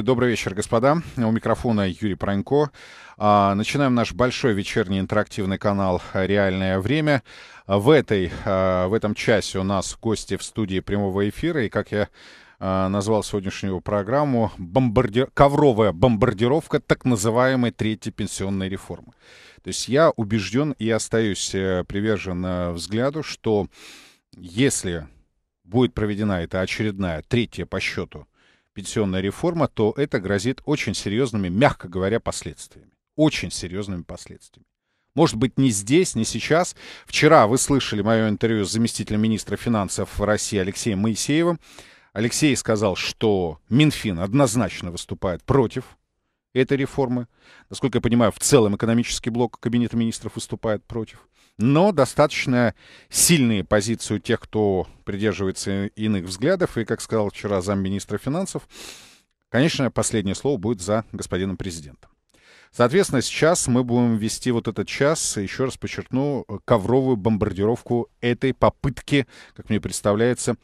Добрый вечер, господа. У микрофона Юрий Пронько. А, начинаем наш большой вечерний интерактивный канал «Реальное время». В, этой, а, в этом часе у нас гости в студии прямого эфира. И, как я а, назвал сегодняшнюю программу, бомбарди... ковровая бомбардировка так называемой третьей пенсионной реформы. То есть я убежден и остаюсь э, привержен э, взгляду, что если будет проведена эта очередная, третья по счету, пенсионная реформа, то это грозит очень серьезными, мягко говоря, последствиями. Очень серьезными последствиями. Может быть, не здесь, не сейчас. Вчера вы слышали мое интервью с заместителем министра финансов России Алексеем Моисеевым. Алексей сказал, что Минфин однозначно выступает против этой реформы. Насколько я понимаю, в целом экономический блок Кабинета министров выступает против но достаточно сильные позиции у тех, кто придерживается иных взглядов. И, как сказал вчера замминистра финансов, конечно, последнее слово будет за господином президентом. Соответственно, сейчас мы будем вести вот этот час, еще раз подчеркну, ковровую бомбардировку этой попытки, как мне представляется,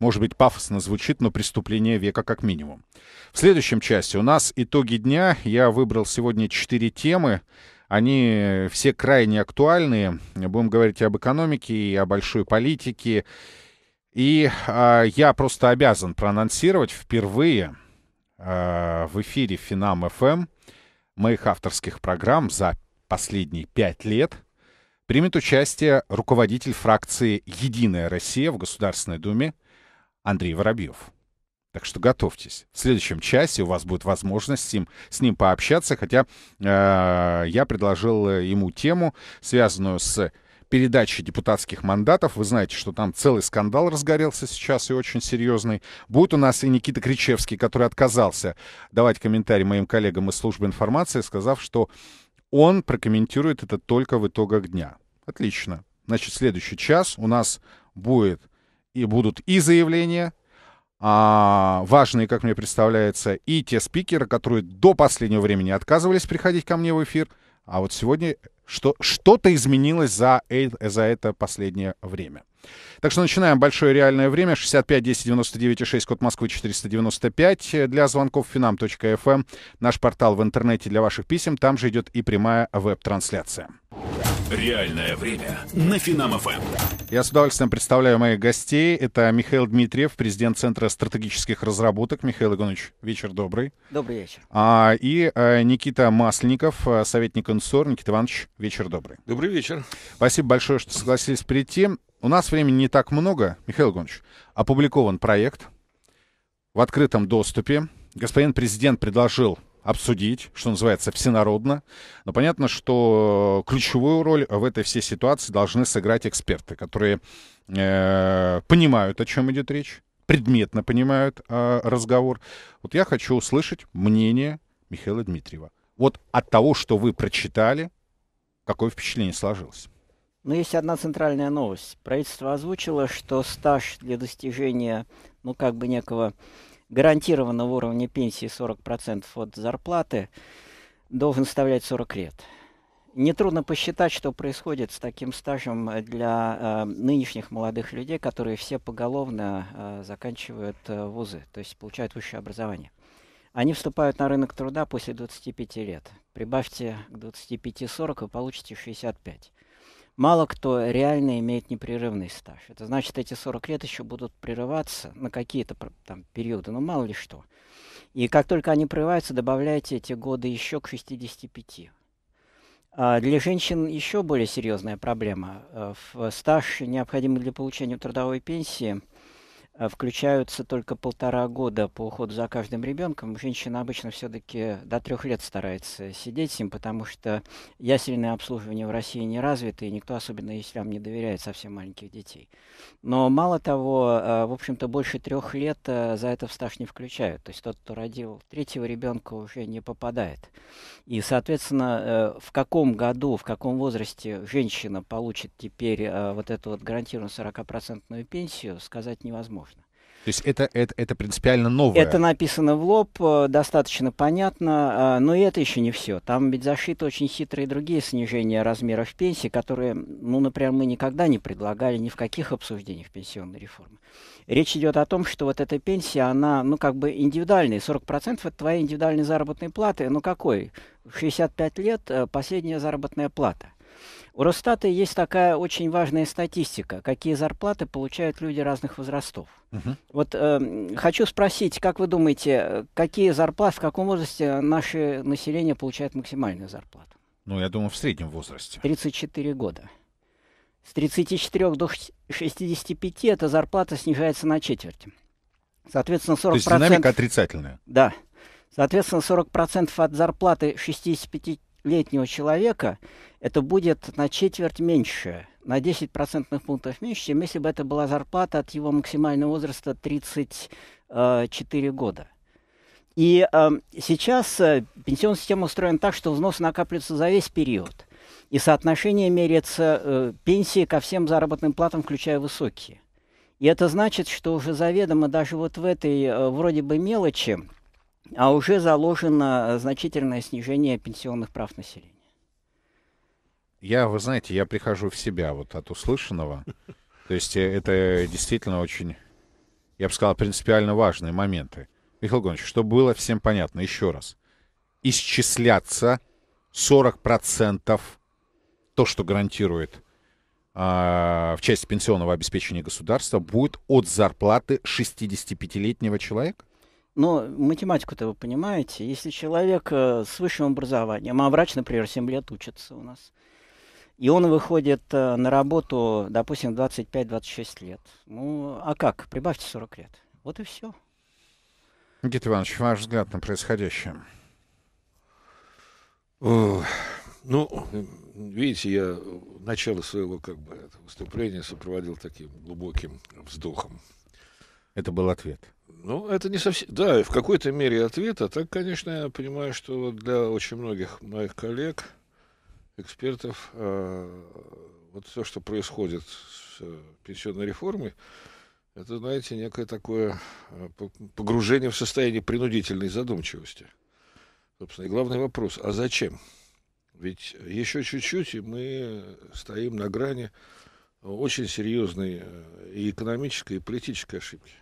может быть, пафосно звучит, но преступление века как минимум. В следующем части у нас итоги дня. Я выбрал сегодня четыре темы. Они все крайне актуальны. Будем говорить об экономике, и о большой политике. И э, я просто обязан проанонсировать впервые э, в эфире Финам ФМ моих авторских программ за последние пять лет примет участие руководитель фракции «Единая Россия» в Государственной Думе Андрей Воробьев. Так что готовьтесь. В следующем часе у вас будет возможность с ним, с ним пообщаться, хотя э, я предложил э, ему тему, связанную с передачей депутатских мандатов. Вы знаете, что там целый скандал разгорелся сейчас и очень серьезный. Будет у нас и Никита Кричевский, который отказался давать комментарий моим коллегам из службы информации, сказав, что он прокомментирует это только в итогах дня. Отлично. Значит, следующий час у нас будет и будут и заявления а, важные, как мне представляется, и те спикеры, которые до последнего времени отказывались приходить ко мне в эфир, а вот сегодня что, что-то изменилось за, за это последнее время. Так что начинаем большое реальное время. 65 10 99 6, код Москвы 495 для звонков finam.fm. Эм. Наш портал в интернете для ваших писем. Там же идет и прямая веб-трансляция. Реальное время на Финам-ФМ. Эм. Я с удовольствием представляю моих гостей. Это Михаил Дмитриев, президент Центра стратегических разработок. Михаил Игонович, вечер добрый. Добрый вечер. А, и а, Никита Масленников, э, советник консор Никита Иванович, вечер добрый. Добрый вечер. Спасибо большое, что согласились прийти. У нас времени не так много. Михаил Гонч, опубликован проект в открытом доступе. Господин президент предложил обсудить, что называется, всенародно. Но понятно, что ключевую роль в этой всей ситуации должны сыграть эксперты, которые э, понимают, о чем идет речь, предметно понимают э, разговор. Вот я хочу услышать мнение Михаила Дмитриева. Вот от того, что вы прочитали, какое впечатление сложилось? Но ну, есть одна центральная новость. Правительство озвучило, что стаж для достижения, ну, как бы некого гарантированного уровня пенсии 40% от зарплаты должен составлять 40 лет. Нетрудно посчитать, что происходит с таким стажем для э, нынешних молодых людей, которые все поголовно э, заканчивают э, вузы, то есть получают высшее образование. Они вступают на рынок труда после 25 лет. Прибавьте к 25-40, вы получите 65 мало кто реально имеет непрерывный стаж. Это значит, эти 40 лет еще будут прерываться на какие-то там периоды, ну мало ли что. И как только они прерываются, добавляйте эти годы еще к 65. А для женщин еще более серьезная проблема. Э, в стаж, необходимый для получения трудовой пенсии, Э, включаются только полтора года по уходу за каждым ребенком. Женщина обычно все-таки до трех лет старается сидеть с ним, потому что ясельное обслуживание в России не развито, и никто особенно яслям не доверяет совсем маленьких детей. Но мало того, э, в общем-то, больше трех лет э, за это в стаж не включают. То есть тот, кто родил третьего ребенка, уже не попадает. И, соответственно, в каком году, в каком возрасте женщина получит теперь вот эту вот гарантированную 40-процентную пенсию, сказать невозможно. То есть это, это, это принципиально новое. Это написано в лоб, э, достаточно понятно, а, но это еще не все. Там ведь зашиты очень хитрые другие снижения размеров пенсии, которые, ну, например, мы никогда не предлагали ни в каких обсуждениях пенсионной реформы. Речь идет о том, что вот эта пенсия, она, ну, как бы индивидуальная. 40% это твоей индивидуальной заработной платы. Ну, какой? 65 лет э, последняя заработная плата – у Росстата есть такая очень важная статистика, какие зарплаты получают люди разных возрастов. Uh-huh. Вот э, хочу спросить, как вы думаете, какие зарплаты, в каком возрасте наше население получает максимальную зарплату? Ну, я думаю, в среднем возрасте. 34 года. С 34 до 65 эта зарплата снижается на четверть. Соответственно, 40%... То есть динамика отрицательная. Да. Соответственно, 40% от зарплаты 65-летнего человека – это будет на четверть меньше, на 10 процентных пунктов меньше, чем если бы это была зарплата от его максимального возраста 34 э, года. И эм, э, сейчас пенсионная система устроена так, что взнос накапливается за весь период. И соотношение меряется э, пенсии ко всем заработным платам, включая высокие. И это значит, что уже заведомо даже вот в этой э, вроде бы мелочи, а уже заложено э, значительное снижение пенсионных прав населения. Я, вы знаете, я прихожу в себя вот от услышанного. То есть э, это действительно очень, я бы сказал, принципиально важные моменты. Михаил Гонч, чтобы было всем понятно, еще раз. Исчисляться 40% то, что гарантирует а, в части пенсионного обеспечения государства, будет от зарплаты 65-летнего человека? Но ну, математику-то вы понимаете. Если человек э, с высшим образованием, а врач, например, 7 лет учится у нас, и он выходит э, на работу, допустим, 25-26 лет. Ну, а как? Прибавьте 40 лет. Вот и все. Никита Иванович, ваш взгляд на происходящее? Ну, видите, я начало своего как бы, выступления сопроводил таким глубоким вздохом. Это был ответ. Ну, это не совсем... Да, в какой-то мере ответ. А так, конечно, я понимаю, что для очень многих моих коллег экспертов, э, вот все, что происходит с э, пенсионной реформой, это, знаете, некое такое э, погружение в состояние принудительной задумчивости. Собственно, и главный вопрос, а зачем? Ведь еще чуть-чуть, и мы стоим на грани очень серьезной и экономической, и политической ошибки.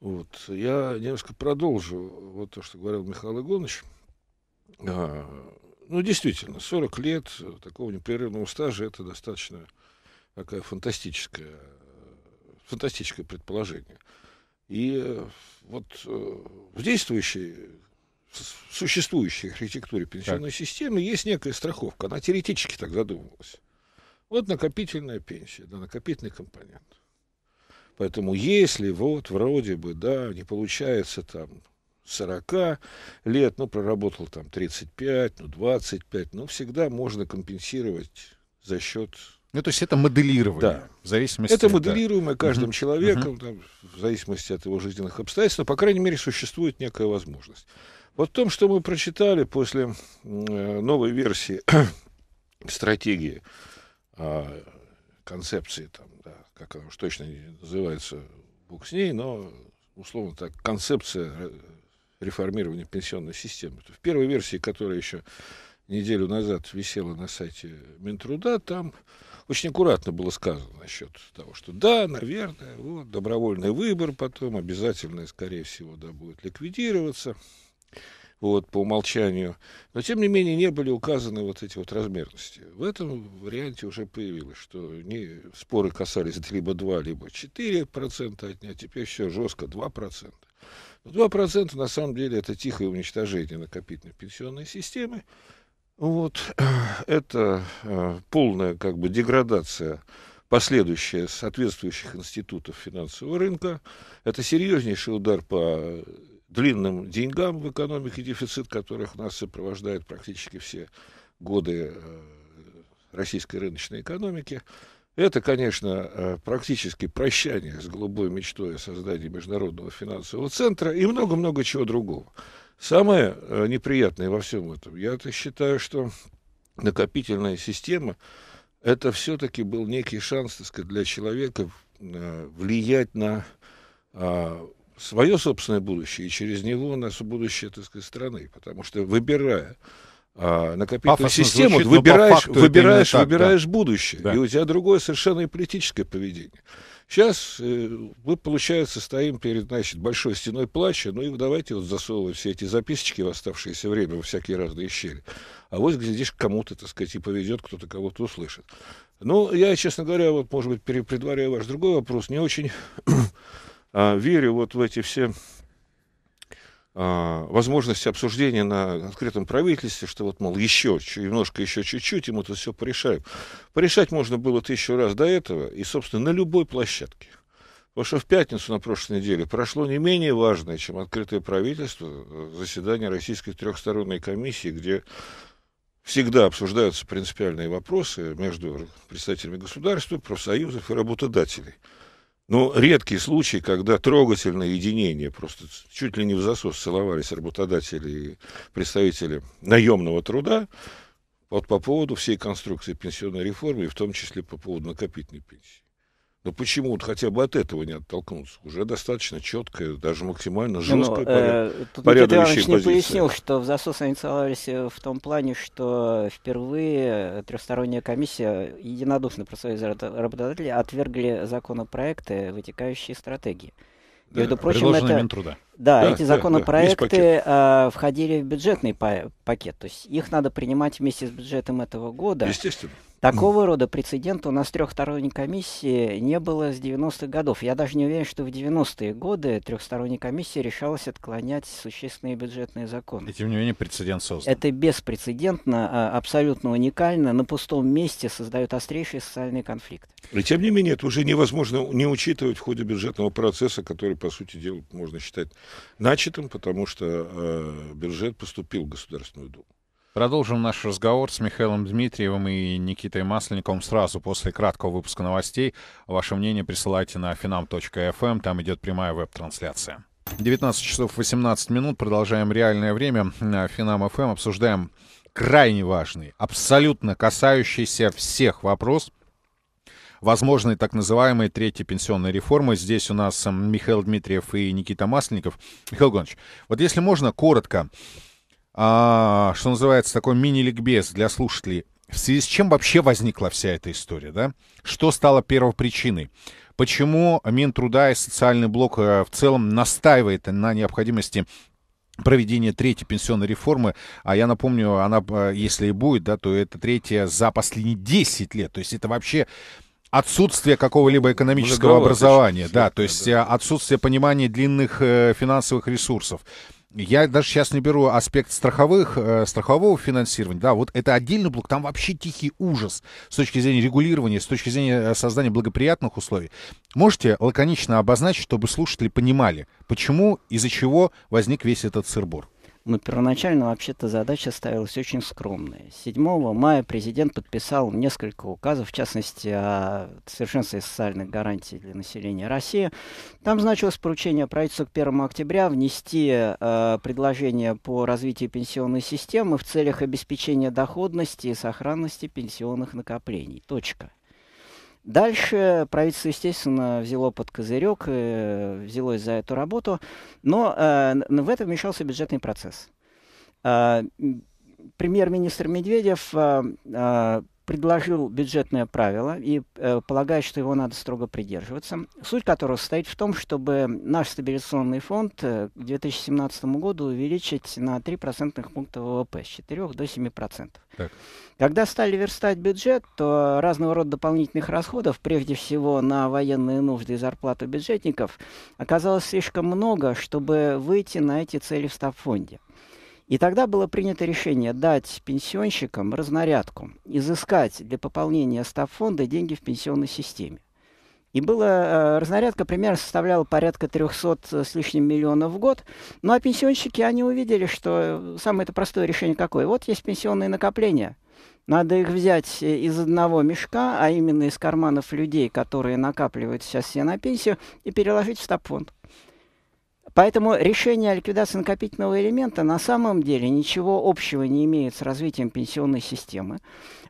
Вот. Я немножко продолжу вот то, что говорил Михаил Игонович. А, ну, действительно, 40 лет э, такого непрерывного стажа это достаточно такая фантастическая, фантастическое предположение. И э, вот э, в действующей, в существующей архитектуре пенсионной так. системы есть некая страховка. Она теоретически так задумывалась. Вот накопительная пенсия, да, накопительный компонент. Поэтому если вот вроде бы, да, не получается там 40 лет, ну, проработал там 35, ну, 25, ну, всегда можно компенсировать за счет ну, то есть это моделирование. Да. В зависимости это моделируемое каждым uh-huh. человеком, uh-huh. Там, в зависимости от его жизненных обстоятельств, но, по крайней мере, существует некая возможность. Вот в том, что мы прочитали после э, новой версии стратегии э, концепции, там, да, как она уж точно называется, бог с ней, но условно так, концепция э, реформирования пенсионной системы. В первой версии, которая еще неделю назад висела на сайте Минтруда, там очень аккуратно было сказано насчет того, что да, наверное, вот, добровольный выбор потом обязательно, скорее всего, да, будет ликвидироваться вот, по умолчанию. Но, тем не менее, не были указаны вот эти вот размерности. В этом варианте уже появилось, что не, споры касались либо 2, либо 4% отнять, теперь все жестко 2%. 2% ну, на самом деле это тихое уничтожение накопительной пенсионной системы. Вот. Это э, полная как бы деградация последующая соответствующих институтов финансового рынка. Это серьезнейший удар по длинным деньгам в экономике, дефицит которых у нас сопровождает практически все годы э, российской рыночной экономики. Это, конечно, э, практически прощание с голубой мечтой о создании Международного финансового центра и много-много чего другого. Самое э, неприятное во всем этом, я-то считаю, что накопительная система – это все-таки был некий шанс, так сказать, для человека э, влиять на а, свое собственное будущее и через него на будущее, так сказать, страны. Потому что, выбирая а, накопительную Пафосно систему, звучит, выбираешь, факту выбираешь, так, выбираешь да. будущее. Да. И у тебя другое совершенно и политическое поведение. Сейчас э, мы, получается, стоим перед, значит, большой стеной плача, ну и давайте вот засовывать все эти записочки в оставшееся время во всякие разные щели. А вот, глядишь, кому-то, так сказать, и повезет, кто-то кого-то услышит. Ну, я, честно говоря, вот, может быть, предваряю ваш другой вопрос, не очень а, верю вот в эти все а, возможности обсуждения на открытом правительстве, что вот, мол, еще немножко, еще чуть-чуть, и мы тут все порешаем. Порешать можно было тысячу раз до этого, и, собственно, на любой площадке. Потому что в пятницу на прошлой неделе прошло не менее важное, чем открытое правительство, э, заседание Российской трехсторонней комиссии, где всегда обсуждаются принципиальные вопросы между представителями государства, профсоюзов и работодателей – ну, редкий случай, когда трогательное единение, просто чуть ли не в засос целовались работодатели и представители наемного труда, вот по поводу всей конструкции пенсионной реформы, и в том числе по поводу накопительной пенсии. Но ну, почему вот хотя бы от этого не оттолкнуться? Уже достаточно четкое, даже максимально жесткое ну, э, поряд... э, тут порядок вещей не пояснил, что в засос они целовались э, в том плане, что впервые трехсторонняя комиссия единодушно про профсоюз работодатели отвергли законопроекты, вытекающие из стратегии. Да, Между прочим, это, труда. Да, да, эти законопроекты да, э, входили в бюджетный пакет. То есть их надо принимать вместе с бюджетом этого года. Естественно. Такого рода прецедента у нас трехсторонней комиссии не было с 90-х годов. Я даже не уверен, что в 90-е годы трехсторонняя комиссия решалась отклонять существенные бюджетные законы. И тем не менее прецедент создан. Это беспрецедентно, а абсолютно уникально. На пустом месте создают острейший социальный конфликт. И тем не менее это уже невозможно не учитывать в ходе бюджетного процесса, который, по сути дела, можно считать начатым, потому что э, бюджет поступил в Государственную Думу. Продолжим наш разговор с Михаилом Дмитриевым и Никитой Масленниковым сразу после краткого выпуска новостей. Ваше мнение присылайте на finam.fm, эм. там идет прямая веб-трансляция. 19 часов 18 минут, продолжаем реальное время. на финам.фм, эм. обсуждаем крайне важный, абсолютно касающийся всех вопрос возможной так называемой третьей пенсионной реформы. Здесь у нас Михаил Дмитриев и Никита Масленников. Михаил Гонч, вот если можно, коротко, а, что называется, такой мини-ликбез для слушателей. В связи с чем вообще возникла вся эта история, да? Что стало первопричиной? Почему Минтруда и социальный блок э, в целом настаивает на необходимости проведения третьей пенсионной реформы, а я напомню, она, э, если и будет, да, то это третья за последние 10 лет, то есть это вообще отсутствие какого-либо экономического образования, да, то есть да. Э, отсутствие понимания длинных финансовых ресурсов. Я даже сейчас не беру аспект страховых, э, страхового финансирования. Да, вот это отдельный блок. Там вообще тихий ужас с точки зрения регулирования, с точки зрения э, создания благоприятных условий. Можете лаконично обозначить, чтобы слушатели понимали, почему, из-за чего возник весь этот сырбор? Но первоначально вообще-то задача ставилась очень скромная. 7 мая президент подписал несколько указов, в частности, о совершенстве социальных гарантий для населения России. Там значилось поручение правительству к 1 октября внести э, предложение по развитию пенсионной системы в целях обеспечения доходности и сохранности пенсионных накоплений. Точка. Дальше правительство, естественно, взяло под козырек, э, взялось за эту работу, но э, в это вмешался бюджетный процесс. Э, премьер-министр Медведев предложил бюджетное правило и э, полагает, что его надо строго придерживаться, суть которого состоит в том, чтобы наш стабилизационный фонд э, к 2017 году увеличить на 3 процентных пункта ВВП с 4 до 7 процентов. Когда стали верстать бюджет, то разного рода дополнительных расходов, прежде всего на военные нужды и зарплату бюджетников, оказалось слишком много, чтобы выйти на эти цели в стабфонде. фонде и тогда было принято решение дать пенсионщикам разнарядку, изыскать для пополнения стабфонда деньги в пенсионной системе. И была э, разнарядка примерно составляла порядка 300 э, с лишним миллионов в год. Ну а пенсионщики, они увидели, что самое это простое решение какое. Вот есть пенсионные накопления. Надо их взять э, из одного мешка, а именно из карманов людей, которые накапливают сейчас все на пенсию, и переложить в стабфонд. фонд Поэтому решение о ликвидации накопительного элемента на самом деле ничего общего не имеет с развитием пенсионной системы.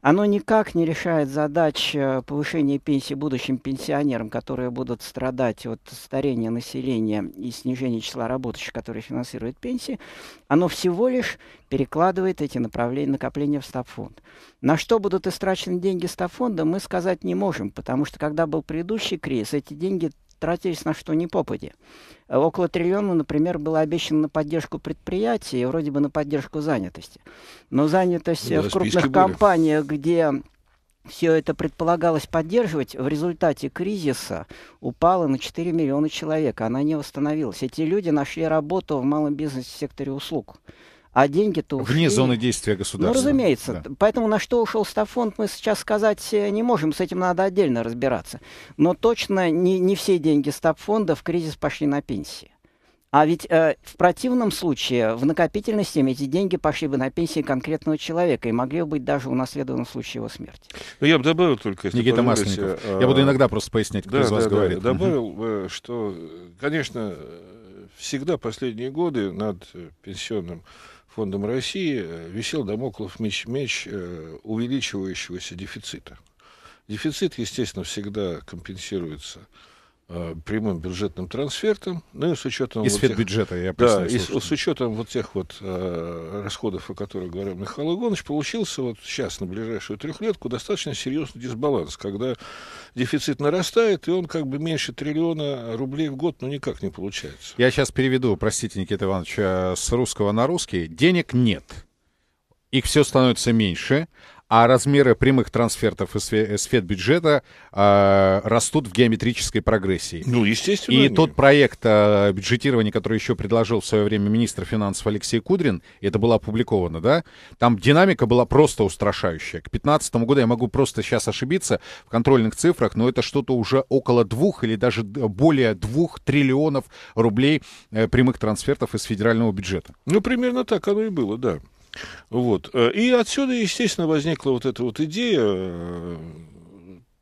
Оно никак не решает задач э, повышения пенсии будущим пенсионерам, которые будут страдать от старения населения и снижения числа работающих, которые финансируют пенсии. Оно всего лишь перекладывает эти направления накопления в стабфонд. На что будут истрачены деньги стабфонда, мы сказать не можем, потому что когда был предыдущий кризис, эти деньги тратились на что ни попади. Э, около триллиона, например, было обещано на поддержку предприятий и вроде бы на поддержку занятости. Но занятость да, в крупных компаниях, где все это предполагалось поддерживать, в результате кризиса упала на 4 миллиона человек, она не восстановилась. Эти люди нашли работу в малом бизнесе в секторе услуг а деньги-то ушли. Вне зоны действия ну, государства. Ну, разумеется. Да. Поэтому на что ушел стаффонд, мы сейчас сказать э, не можем, с этим надо отдельно разбираться. Но точно не, не все деньги стаффонда в кризис пошли на пенсии. А ведь э, в противном случае в накопительной системе эти деньги пошли бы на пенсии конкретного человека и могли бы быть даже унаследованы в случае его смерти. Ну, я бы добавил только... Если Никита Масленников. Э, я буду иногда просто пояснять, кто да, из вас да, говорит. Да, добавил, угу. что, э, конечно, всегда последние годы над пенсионным фондом России э, висел домоклов меч, меч э, увеличивающегося дефицита. Дефицит, естественно, всегда компенсируется Э, прямым бюджетным трансфертом, ну и с учетом... Из вот бюджета, я Да, и с, с учетом вот тех вот э, расходов, о которых говорил Михаил Иванович, получился вот сейчас, на ближайшую трехлетку, достаточно серьезный дисбаланс, когда дефицит нарастает, и он как бы меньше триллиона рублей в год, но ну, никак не получается. Я сейчас переведу, простите, Никита Иванович, э, с русского на русский. Денег нет. Их все становится меньше, а размеры прямых трансфертов из сфедбюджета э, а, растут в геометрической прогрессии. Ну, естественно. И нет. тот проект э, бюджетирования, который еще предложил в свое время министр финансов Алексей Кудрин, это было опубликовано, да, там динамика была просто устрашающая. К 2015 году я могу просто сейчас ошибиться в контрольных цифрах, но это что-то уже около двух или даже более двух триллионов рублей э, прямых трансфертов из федерального бюджета. Ну, примерно так оно и было, да. Вот. Э, и отсюда, естественно, возникла вот эта вот идея э,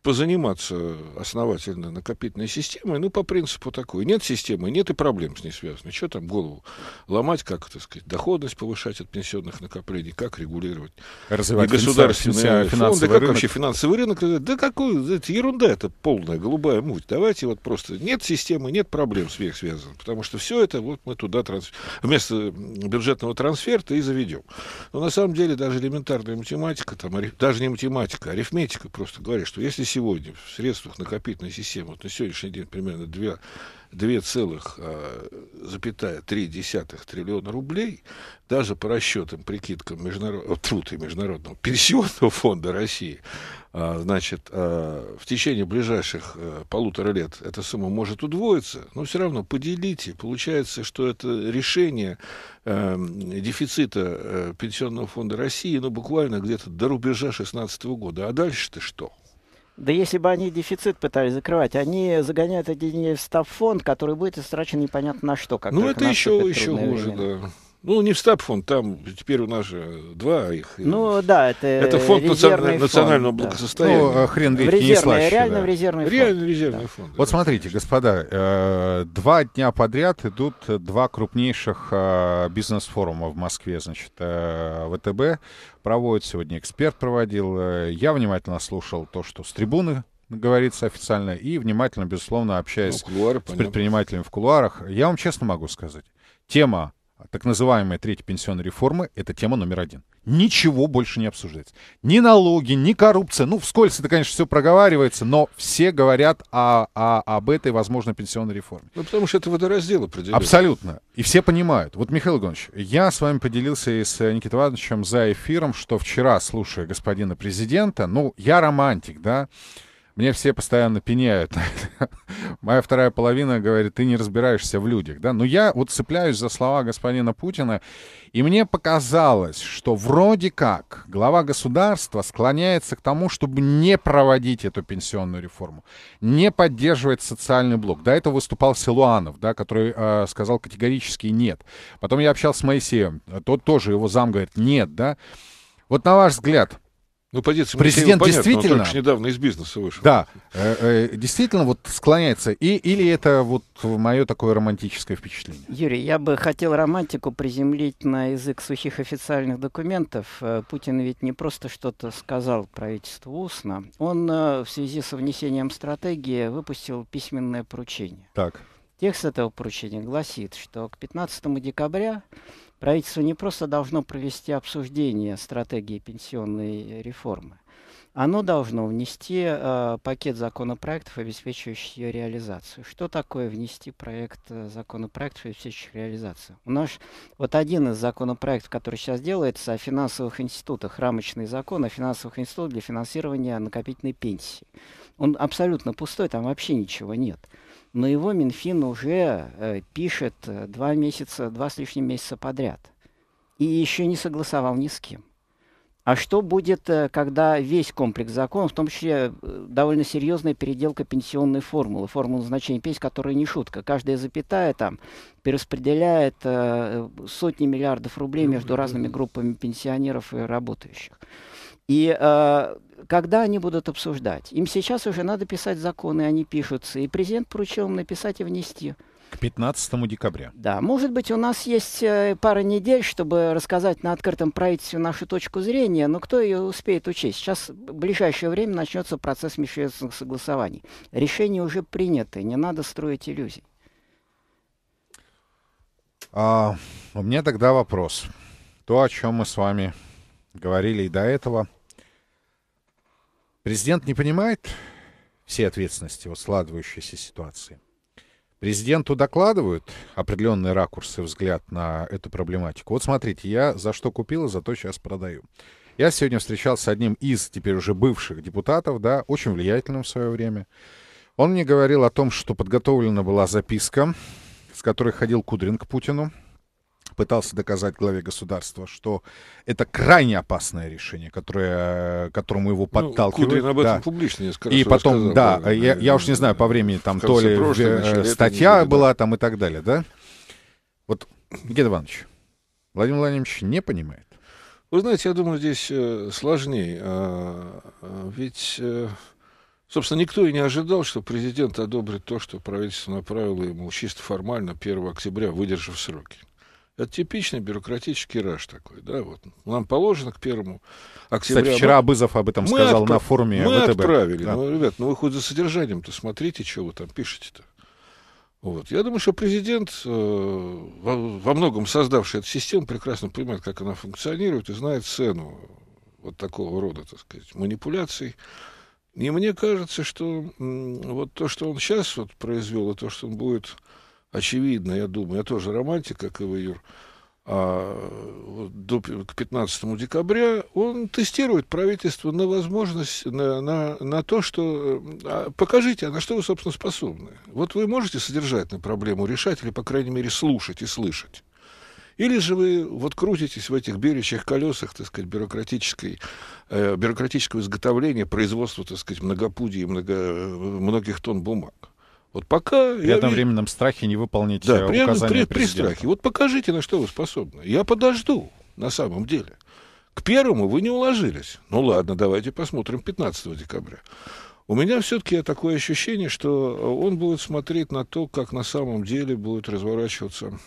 позаниматься основательно накопительной системой, ну, по принципу такой. Нет системы, нет и проблем с ней связаны Что там голову ломать, как, так сказать, доходность повышать от пенсионных накоплений, как регулировать Развивать государственные финансовый, фонды, финансовый как рынок. вообще финансовый рынок. Да какую это ерунда, это полная голубая муть. Давайте вот просто нет системы, нет проблем с связанных, потому что все это вот мы туда трансфер... вместо бюджетного трансферта и заведем. Но на самом деле даже элементарная математика, там, даже не математика, а арифметика просто говорит, что если сегодня в средствах накопительной системы вот на сегодняшний день примерно 2,3 а, триллиона рублей, даже по расчетам, прикидкам международ... Э, труд Международного пенсионного фонда России, а, значит, а, в течение ближайших э, полутора лет эта сумма может удвоиться, но все равно поделите. Получается, что это решение эм, дефицита э, Пенсионного фонда России, ну, буквально где-то до рубежа 2016 года. А дальше-то что? Да если бы они дефицит пытались закрывать, они загоняют эти деньги в стабфонд, который будет истрачен непонятно на что. Как ну, это еще, еще хуже, время. да. Ну, не в стаб там теперь у нас же два их. Ну, да, это Это фонд национ... национального фонд, национального Да. Ну, а хрен ведь не слаще. Реально да. в резервный фонд. Реально резервный да. фонд. Да. Вот смотрите, господа, э, два дня подряд идут два крупнейших э, бизнес-форума в Москве, значит, э, ВТБ проводит сегодня, эксперт проводил. я внимательно слушал то, что с трибуны говорится официально, и внимательно, безусловно, общаясь ну, кулуары, с понятно. предпринимателями в кулуарах. Я вам честно могу сказать, тема так называемая третья пенсионная реформа – это тема номер один. Ничего больше не обсуждается. Ни налоги, ни коррупция. Ну, вскользь это, конечно, все проговаривается, но все говорят о, о, об этой возможной пенсионной реформе. Ну, потому что это водораздел определенно. Абсолютно. И все понимают. Вот, Михаил Иванович, я с вами поделился и с Никитой Ивановичем за эфиром, что вчера, слушая господина президента, ну, я романтик, да, мне все постоянно пеняют. Моя вторая половина говорит, ты не разбираешься в людях. Да? Но я вот цепляюсь за слова господина Путина, и мне показалось, что вроде как глава государства склоняется к тому, чтобы не проводить эту пенсионную реформу, не поддерживать социальный блок. До этого выступал Силуанов, да, который э, сказал категорически нет. Потом я общался с Моисеем, тот тоже его зам говорит нет. Да? Вот на ваш взгляд, ну, позиция Президент Моисеева, действительно... он недавно из бизнеса вышел. Да, э, э, действительно вот склоняется. И, или это вот мое такое романтическое впечатление? Юрий, я бы хотел романтику приземлить на язык сухих официальных документов. Э, Путин ведь не просто что-то сказал правительству устно. Он э, в связи с внесением стратегии выпустил письменное поручение. Так. Текст этого поручения гласит, что к 15 декабря Правительство не просто должно провести обсуждение стратегии пенсионной реформы, оно должно внести э, пакет законопроектов, обеспечивающих ее реализацию. Что такое внести проект э, законопроектов, обеспечивающих реализацию? У нас вот один из законопроектов, который сейчас делается, о финансовых институтах, рамочный закон о финансовых институтах для финансирования накопительной пенсии. Он абсолютно пустой, там вообще ничего нет но его Минфин уже э, пишет э, два месяца, два с лишним месяца подряд. И еще не согласовал ни с кем. А что будет, э, когда весь комплекс законов, в том числе довольно серьезная переделка пенсионной формулы, формулы назначения пенсий, которая не шутка. Каждая запятая там перераспределяет сотни миллиардов рублей между разными группами пенсионеров и работающих. И э, когда они будут обсуждать? Им сейчас уже надо писать законы, они пишутся. И президент поручил им написать и внести. К 15 декабря. Да, может быть, у нас есть э, пара недель, чтобы рассказать на открытом правительстве нашу точку зрения, но кто ее успеет учесть? Сейчас в ближайшее время начнется процесс межведомственных согласований. Решение уже принято, не надо строить иллюзий. А, у меня тогда вопрос. То, о чем мы с вами говорили и до этого – Президент не понимает всей ответственности вот складывающейся ситуации. Президенту докладывают определенные ракурсы, взгляд на эту проблематику. Вот смотрите, я за что купила, за то сейчас продаю. Я сегодня встречался с одним из теперь уже бывших депутатов, да, очень влиятельным в свое время. Он мне говорил о том, что подготовлена была записка, с которой ходил Кудрин к Путину, пытался доказать главе государства, что это крайне опасное решение, которое, которому его ну, подталкивают. Ну, Кудрин об этом да. публично несколько И потом, сказал, да, правильно. я, я уж не знаю по времени, там то ли в, статья недели, была да. там и так далее, да? Вот, Никита Иванович, Владимир Владимирович не понимает. Вы знаете, я думаю, здесь э, сложнее. А, а, ведь, э, собственно, никто и не ожидал, что президент одобрит то, что правительство направило ему чисто формально 1 октября, выдержав сроки. Это типичный бюрократический раш такой, да, вот. Нам положено к первому октября. Кстати, вчера Абызов об этом мы сказал отправ... на форуме мы ВТБ. отправили. Да. Ну, ребят, ну вы хоть за содержанием-то смотрите, что вы там пишете-то. Вот. Я думаю, что президент, э, во, многом создавший эту систему, прекрасно понимает, как она функционирует и знает цену вот такого рода, так сказать, манипуляций. И мне кажется, что вот то, что он сейчас вот произвел, и то, что он будет очевидно, я думаю, я тоже романтик, как и вы, Юр, а, вот, до, к 15 декабря, он тестирует правительство на возможность, на, на, на то, что... А, покажите, а на что вы, собственно, способны? Вот вы можете содержательную проблему решать или, по крайней мере, слушать и слышать? Или же вы вот крутитесь в этих беречьих колесах, так сказать, бюрократической, э, бюрократического изготовления, производства, так сказать, многопудий много, многих тонн бумаг? Вот пока... При этом я... страхе не выполнить да, э, указания при, при страхе. Вот покажите, на что вы способны. Я подожду, на самом деле. К первому вы не уложились. Ну ладно, давайте посмотрим 15 декабря. У меня все-таки такое ощущение, что э, он будет смотреть на то, как на самом деле будет разворачиваться,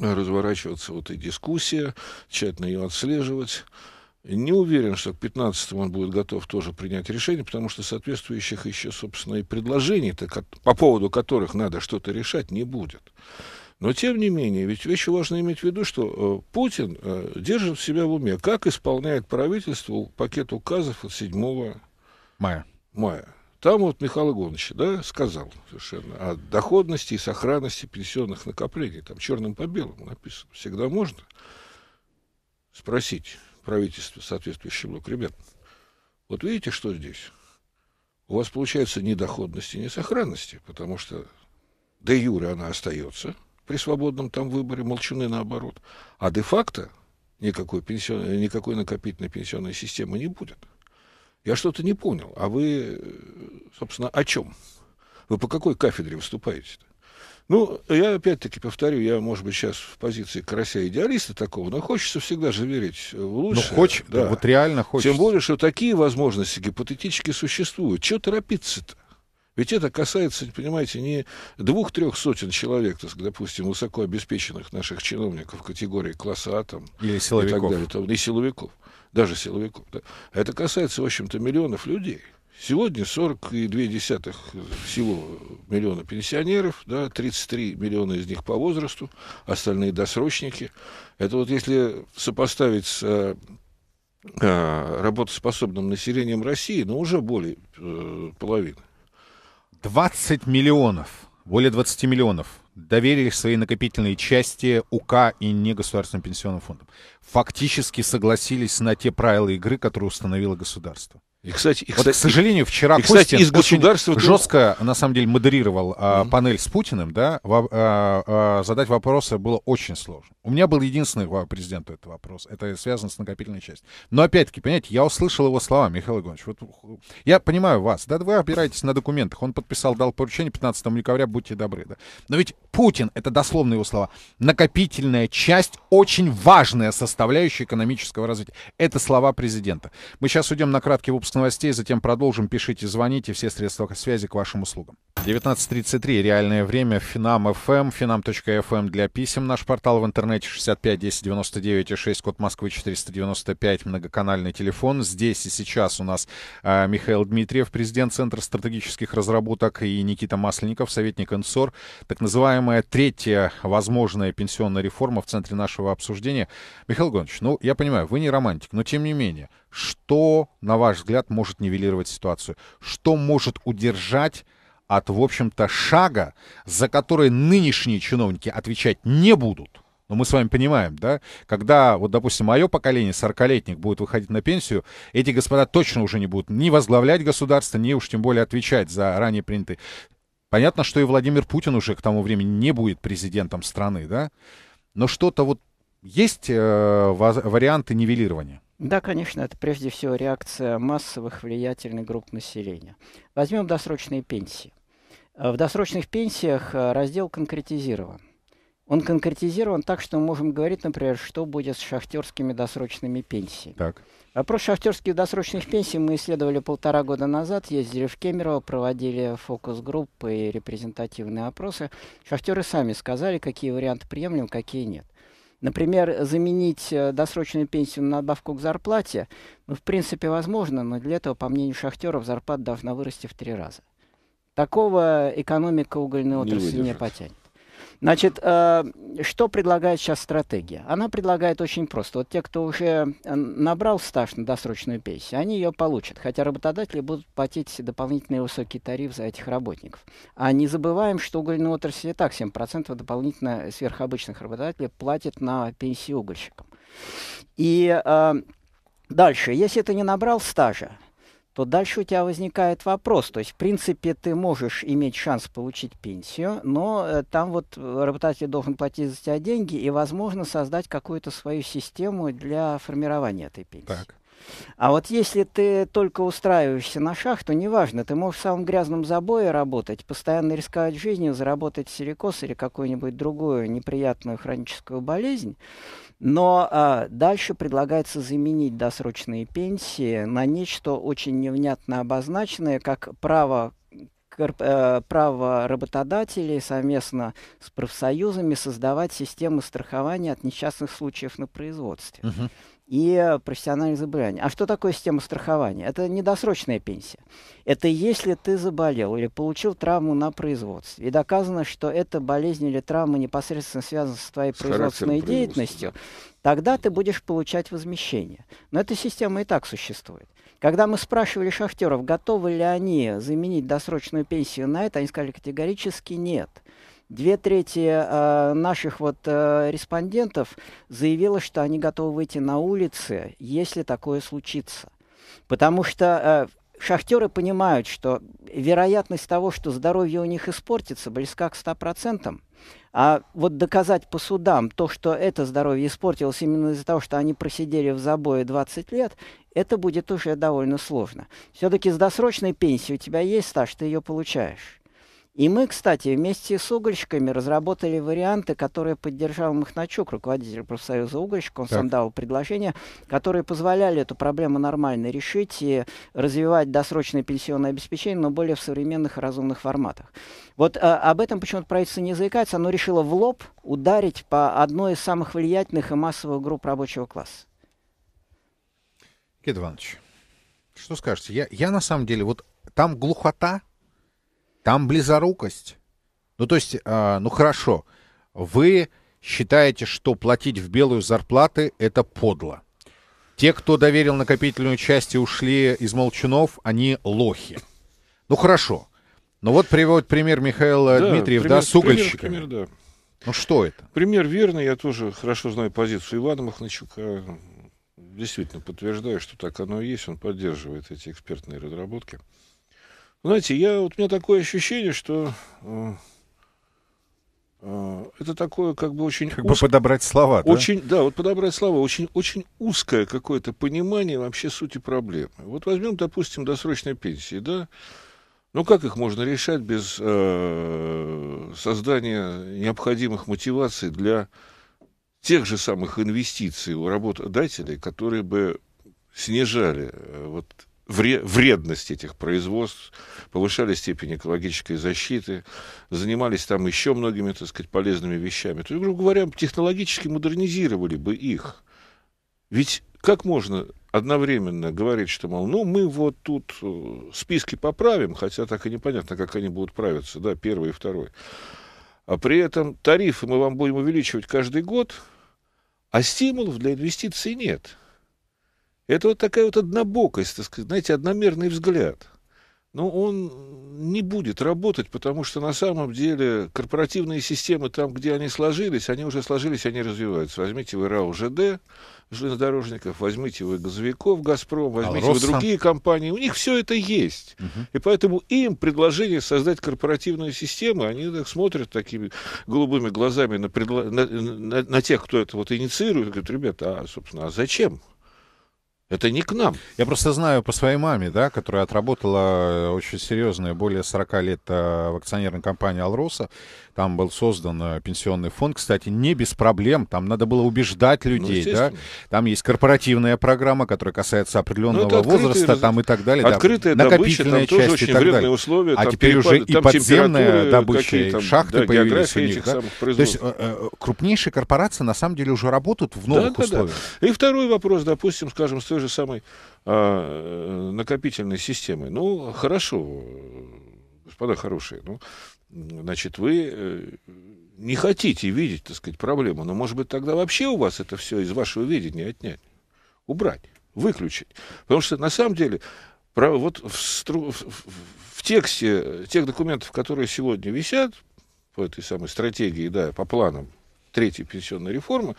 разворачиваться вот и дискуссия, тщательно ее отслеживать. Не уверен, что к 15-му он будет готов тоже принять решение, потому что соответствующих еще, собственно, и предложений по поводу которых надо что-то решать, не будет. Но, тем не менее, ведь вещи важно иметь в виду, что э, Путин э, держит себя в уме, как исполняет правительство пакет указов от 7 мая. мая. Там вот Михаил Иванович да, сказал совершенно о доходности и сохранности пенсионных накоплений. Там черным по белому написано. Всегда можно спросить правительстве соответствующий блок, ребят, вот видите, что здесь? У вас получается ни доходности, ни сохранности, потому что де юре она остается при свободном там выборе, молчуны наоборот, а де-факто никакой, пенсион... никакой накопительной пенсионной системы не будет. Я что-то не понял. А вы, э, собственно, о чем? Вы по какой кафедре выступаете-то? Ну, я опять-таки повторю, я, может быть, сейчас в позиции карася-идеалиста такого, но хочется всегда же верить в лучшее. Ну, хочешь, да. вот реально хочется. Тем более, что такие возможности гипотетически существуют. Чего торопиться-то? Ведь это касается, понимаете, не двух-трех сотен человек, так, допустим, высокообеспеченных наших чиновников категории класса А там, Или силовиков. и так далее, и силовиков, даже силовиков. Да. Это касается, в общем-то, миллионов людей. Сегодня 42,2 всего миллиона пенсионеров, да, 33 миллиона из них по возрасту, остальные досрочники. Это вот если сопоставить с а, работоспособным населением России, но ну, уже более э, половины. 20 миллионов, более 20 миллионов доверили свои накопительные части УК и негосударственным пенсионным фондам. Фактически согласились на те правила игры, которые установило государство. И, кстати, и, кстати, вот, к сожалению, вчера и, кстати, из государства жестко, на самом деле, модерировал угу. а, панель с Путиным, да, во, а, а, задать вопросы было очень сложно. У меня был единственный вопрос президенту этот вопрос, это связано с накопительной частью. Но, опять-таки, понимаете, я услышал его слова, Михаил Иванович, вот, я понимаю вас, да, вы опираетесь на документах, он подписал, дал поручение 15 декабря, будьте добры, да. Но ведь Путин, это дословно его слова, накопительная часть очень важная составляющая экономического развития. Это слова президента. Мы сейчас уйдем на краткий выпуск новостей, затем продолжим. Пишите, звоните, все средства связи к вашим услугам. 19.33, реальное время, Финам FM, finam.fm эм. эм для писем, наш портал в интернете 65 10 99 и 6, код Москвы 495, многоканальный телефон. Здесь и сейчас у нас э, Михаил Дмитриев, президент Центра стратегических разработок, и Никита Масленников, советник ИНСОР. Так называемая третья возможная пенсионная реформа в центре нашего обсуждения. Михаил Гонч, ну, я понимаю, вы не романтик, но тем не менее, что, на ваш взгляд, может нивелировать ситуацию? Что может удержать от, в общем-то, шага, за который нынешние чиновники отвечать не будут? Но ну, мы с вами понимаем, да, когда, вот, допустим, мое поколение, 40-летних, будет выходить на пенсию, эти господа точно уже не будут ни возглавлять государство, ни уж тем более отвечать за ранее принятые. Понятно, что и Владимир Путин уже к тому времени не будет президентом страны, да, но что-то вот есть э, варианты нивелирования? Да, конечно, это прежде всего реакция массовых влиятельных групп населения. Возьмем досрочные пенсии. Э, в досрочных пенсиях э, раздел конкретизирован. Он конкретизирован так, что мы можем говорить, например, что будет с шахтерскими досрочными пенсиями. Так. Вопрос шахтерских досрочных пенсий мы исследовали полтора года назад, ездили в Кемерово, проводили фокус-группы и репрезентативные опросы. Шахтеры сами сказали, какие варианты приемлемы, какие нет. Например, заменить э, досрочную пенсию на добавку к зарплате, ну, в принципе, возможно, но для этого, по мнению шахтеров, зарплата должна вырасти в три раза. Такого экономика угольной не отрасли выдержит. не потянет. Значит, э, что предлагает сейчас стратегия? Она предлагает очень просто. Вот те, кто уже э, набрал стаж на досрочную пенсию, они ее получат, хотя работодатели будут платить дополнительный высокий тариф за этих работников. А не забываем, что угольная отрасль и так 7% дополнительно сверхобычных работодателей платит на пенсии угольщикам. И э, Дальше, если ты не набрал стажа, то дальше у тебя возникает вопрос. То есть, в принципе, ты можешь иметь шанс получить пенсию, но э, там вот э, работодатель должен платить за тебя деньги и, возможно, создать какую-то свою систему для формирования этой пенсии. Так. А вот если ты только устраиваешься на шахту, неважно, ты можешь в самом грязном забое работать, постоянно рисковать жизнью, заработать сирикоз или какую-нибудь другую неприятную хроническую болезнь, но а, дальше предлагается заменить досрочные пенсии на нечто очень невнятно обозначенное, как право э, право работодателей совместно с профсоюзами создавать системы страхования от несчастных случаев на производстве. Uh-huh и профессиональных заболеваний. А что такое система страхования? Это недосрочная пенсия. Это если ты заболел или получил травму на производстве, и доказано, что эта болезнь или травма непосредственно связана с твоей с производственной деятельностью, тогда ты будешь получать возмещение. Но эта система и так существует. Когда мы спрашивали шахтеров, готовы ли они заменить досрочную пенсию на это, они сказали категорически нет – Две трети э, наших вот э, респондентов заявило, что они готовы выйти на улицы, если такое случится. Потому что э, шахтеры понимают, что вероятность того, что здоровье у них испортится, близка к 100%. А вот доказать по судам то, что это здоровье испортилось именно из-за того, что они просидели в забое 20 лет, это будет уже довольно сложно. Все-таки с досрочной пенсией у тебя есть стаж, ты ее получаешь. И мы, кстати, вместе с угольщиками разработали варианты, которые поддержал Махначук, руководитель профсоюза угольщиков. Он так. сам дал предложения, которые позволяли эту проблему нормально решить и развивать досрочное пенсионное обеспечение, но более в современных и разумных форматах. Вот а, об этом почему-то правительство не заикается, оно решило в лоб ударить по одной из самых влиятельных и массовых групп рабочего класса. Никита Иванович, что скажете? Я, я на самом деле, вот там глухота, там близорукость. Ну, то есть, э, ну хорошо, вы считаете, что платить в белую зарплаты – это подло. Те, кто доверил накопительную часть и ушли из Молчунов, они лохи. Ну хорошо. Но ну, вот приводит пример Михаила да, Дмитриев, пример, да, с угольщиками. пример, да. Ну что это? Пример верный. Я тоже хорошо знаю позицию Ивана Махначука. Действительно подтверждаю, что так оно и есть. Он поддерживает эти экспертные разработки. Знаете, я, вот у меня такое ощущение, что э, э, это такое как бы очень... Как уз... бы подобрать слова, да? Очень, да, вот подобрать слова. Очень, очень узкое какое-то понимание вообще сути проблемы. Вот возьмем, допустим, досрочные пенсии, да? Ну, как их можно решать без э, создания необходимых мотиваций для тех же самых инвестиций у работодателей, которые бы снижали э, вот вредность этих производств, повышали степень экологической защиты, занимались там еще многими, так сказать, полезными вещами. То есть, грубо говоря, технологически модернизировали бы их. Ведь как можно одновременно говорить, что, мол, ну, мы вот тут э, списки поправим, хотя так и непонятно, как они будут правиться, да, первый и второй. А при этом тарифы мы вам будем увеличивать каждый год, а стимулов для инвестиций нет – это вот такая вот однобокость, так сказать, знаете, одномерный взгляд. Но ну, он не будет работать, потому что на самом деле корпоративные системы там, где они сложились, они уже сложились, они развиваются. Возьмите вы РАО ЖД, железнодорожников, возьмите вы газовиков «Газпром», возьмите Алроса. вы другие компании. У них все это есть. Угу. И поэтому им предложение создать корпоративную систему, они так смотрят такими голубыми глазами на, предла... на, на, на тех, кто это вот инициирует, и говорят, ребята, а, собственно, а зачем? Это не к нам. Я просто знаю по своей маме, да, которая отработала э, очень серьезные более 40 лет э, в акционерной компании «Алроса», там был создан э, пенсионный фонд, кстати, не без проблем. Там надо было убеждать ну, людей, ну, да. Там есть корпоративная программа, которая касается определенного ну, возраста, там и так далее. Открытая да. накопительная добыча, там часть тоже очень и так далее. условия. А теперь перепад... уже и подземная добыча, и шахты да, появились у них. Да? То есть э, э, крупнейшие корпорации на самом деле уже работают в новых да, условиях. Да, да. И второй вопрос, допустим, скажем, с той же самой а, накопительной системой. Ну, хорошо, господа хорошие, ну, значит, вы э, не хотите видеть, так сказать, проблему, но, может быть, тогда вообще у вас это все из вашего видения отнять, убрать, выключить. Потому что, на самом деле, про, вот в, стру, в, тексте тех документов, которые сегодня висят, по этой самой стратегии, да, по планам третьей пенсионной реформы,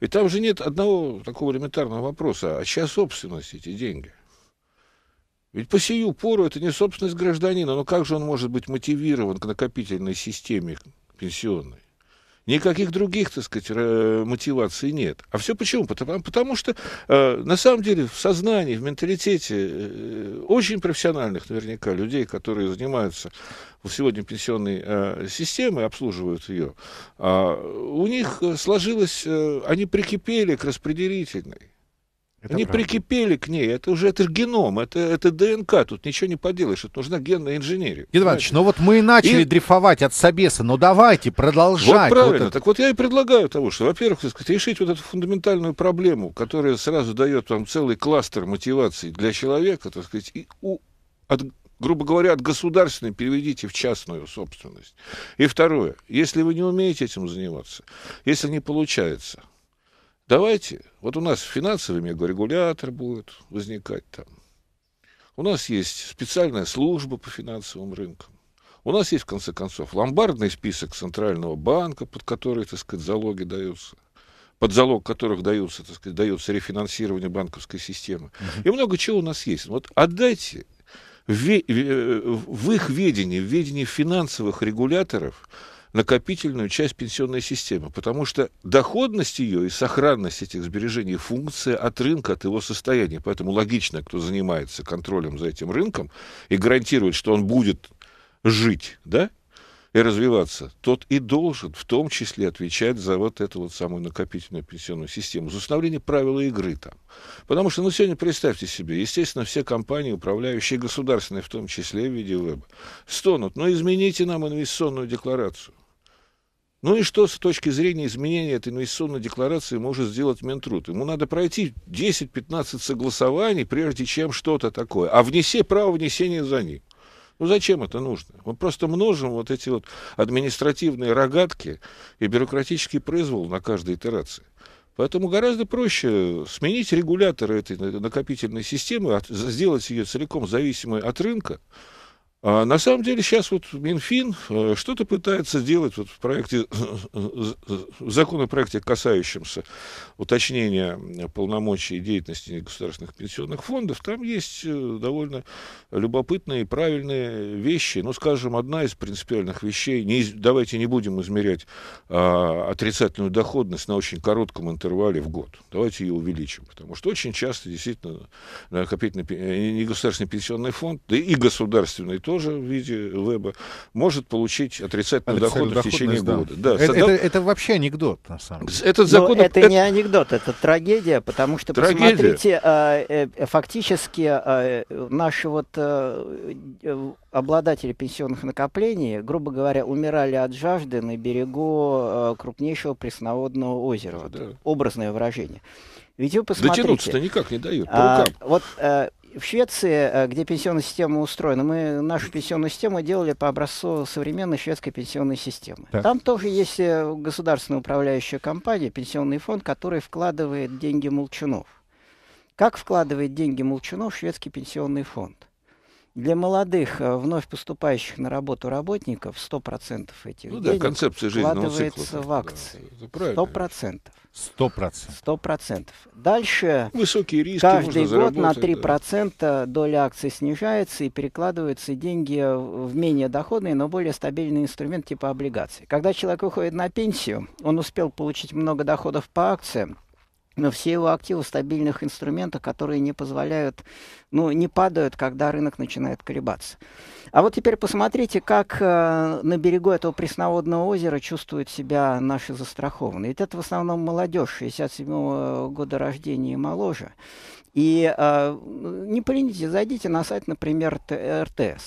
и там же нет одного такого элементарного вопроса, а чья собственность эти деньги – ведь по сию пору это не собственность гражданина, но ну, как же он может быть мотивирован к накопительной системе пенсионной? Никаких других, так сказать, мотиваций нет. А все почему? Потому, а потому что э, на самом деле в сознании, в менталитете э, очень профессиональных наверняка людей, которые занимаются сегодня пенсионной э, системой, обслуживают ее, э, а у них э, сложилось, э, они прикипели к распределительной. Это Они правда. прикипели к ней. Это уже это геном, это, это ДНК. Тут ничего не поделаешь. Это нужна генная инженерия. Геннадий Иванович, ну вот мы и начали и... дрейфовать от Собеса. Но ну давайте продолжать. Вот правильно. Вот это. так вот я и предлагаю того, что, во-первых, сказать, решить вот эту фундаментальную проблему, которая сразу дает вам целый кластер мотиваций для человека, так сказать, и у, от, грубо говоря, от государственной переведите в частную собственность. И второе, если вы не умеете этим заниматься, если не получается, Давайте, вот у нас финансовый мегарегулятор будет возникать там. У нас есть специальная служба по финансовым рынкам. У нас есть, в конце концов, ломбардный список Центрального банка, под который, так сказать, залоги даются под залог которых даются, так сказать, дается рефинансирование банковской системы. Uh-huh. И много чего у нас есть. Вот отдайте в, э, в их ведении, в ведении финансовых регуляторов, накопительную часть пенсионной системы, потому что доходность ее и сохранность этих сбережений – функция от рынка, от его состояния. Поэтому логично, кто занимается контролем за этим рынком и гарантирует, что он будет жить, да, и развиваться, тот и должен в том числе отвечать за вот эту вот самую накопительную пенсионную систему, за установление правил игры там. Потому что, ну, сегодня представьте себе, естественно, все компании, управляющие государственные, в том числе в виде веба, стонут, но «Ну, измените нам инвестиционную декларацию. Ну и что с точки зрения изменения этой инвестиционной декларации может сделать Минтруд? Ему надо пройти 10-15 согласований, прежде чем что-то такое. А внеси право внесения за них. Ну зачем это нужно? Мы просто множим вот эти вот административные рогатки и бюрократический произвол на каждой итерации. Поэтому гораздо проще сменить регуляторы этой накопительной системы, сделать ее целиком зависимой от рынка, а на самом деле сейчас вот Минфин э, что-то пытается делать вот в проекте, в э, э, законопроекте, касающемся уточнения полномочий и деятельности государственных пенсионных фондов. Там есть довольно любопытные и правильные вещи. Ну, скажем, одна из принципиальных вещей, не, давайте не будем измерять а, отрицательную доходность на очень коротком интервале в год. Давайте ее увеличим, потому что очень часто действительно накопительный, не государственный пенсионный фонд, да и государственный тоже, тоже в виде лэба может получить отрицательный доход в течение да. года. Да, это, садам... это, это вообще анекдот, на самом деле. Этот ну, закон... это, не анекдот, это трагедия, потому что, трагедия. посмотрите, э, э, фактически э, наши вот обладатели пенсионных накоплений, грубо говоря, умирали от жажды на берегу крупнейшего пресноводного озера. Да. Вот, образное выражение. Ведь вы посмотрите... Дотянуться-то никак не дают, по а, рукам. А, вот в Швеции, э, где пенсионная система устроена, мы нашу пенсионную систему делали по образцу современной шведской пенсионной системы. Так. Там тоже есть э, государственная управляющая компания, пенсионный фонд, который вкладывает деньги молчунов. Как вкладывает деньги молчунов шведский пенсионный фонд? для молодых, э, вновь поступающих на работу работников, 100% этих ну, денег да, концепция вкладывается цикла, в акции. Да, 100%. 100%. 100%. Дальше Высокие риски каждый год на 3% да. доля акций снижается и перекладываются деньги в менее доходный, но более стабильный инструмент типа облигаций. Когда человек выходит на пенсию, он успел получить много доходов по акциям, но все его активы в стабильных инструментах, которые не позволяют, ну, не падают, когда рынок начинает колебаться. А вот теперь посмотрите, как э, на берегу этого пресноводного озера чувствуют себя наши застрахованные. Ведь это в основном молодежь 67-го года рождения и моложе. И э, не плените, зайдите на сайт, например, РТС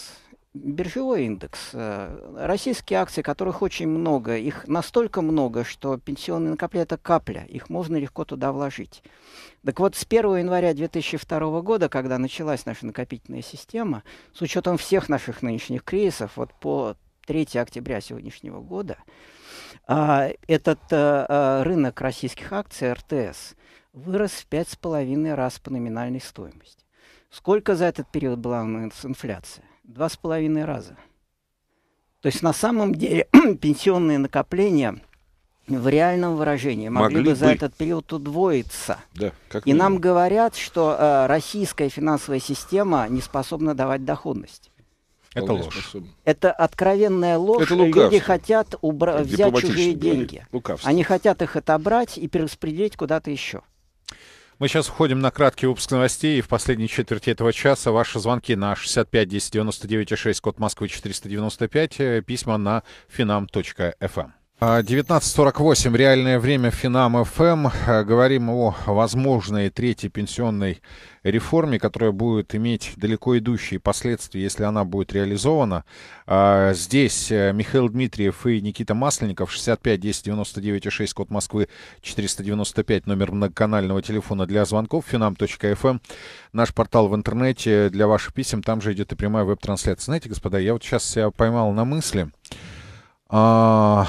биржевой индекс. Э, российские акции, которых очень много, их настолько много, что пенсионные накопления – это капля, их можно легко туда вложить. Так вот, с 1 января 2002 года, когда началась наша накопительная система, с учетом всех наших нынешних кризисов, вот по 3 октября сегодняшнего года, а, этот э, э, рынок российских акций, РТС, вырос в 5,5 раз по номинальной стоимости. Сколько за этот период была у нас инфляция? два с половиной раза. То есть на самом деле пенсионные накопления в реальном выражении могли, могли бы за этот период удвоиться. Да, как И нам говорят, что э, российская финансовая система не способна давать доходность. Это ложь. Это откровенная ложь. Это лукавство. Люди хотят убра- взять чужие деньги. Лукавство. Они хотят их отобрать и перераспределить куда-то еще. Мы сейчас уходим на краткий выпуск новостей, и в последней четверти этого часа ваши звонки на 65 10 99 6, код Москвы 495, э, письма на finam.fm. 19.48, а, реальное время Финам ФМ. Эм. Э, говорим о возможной третьей пенсионной реформе, которая будет иметь далеко идущие последствия, если она будет реализована. А, здесь э, Михаил Дмитриев и Никита Масленников, 65 10 99 6, код Москвы, 495, номер многоканального телефона для звонков, Финам.фм эм. наш портал в интернете для ваших писем, там же идет и прямая веб-трансляция. Знаете, господа, я вот сейчас себя поймал на мысли. А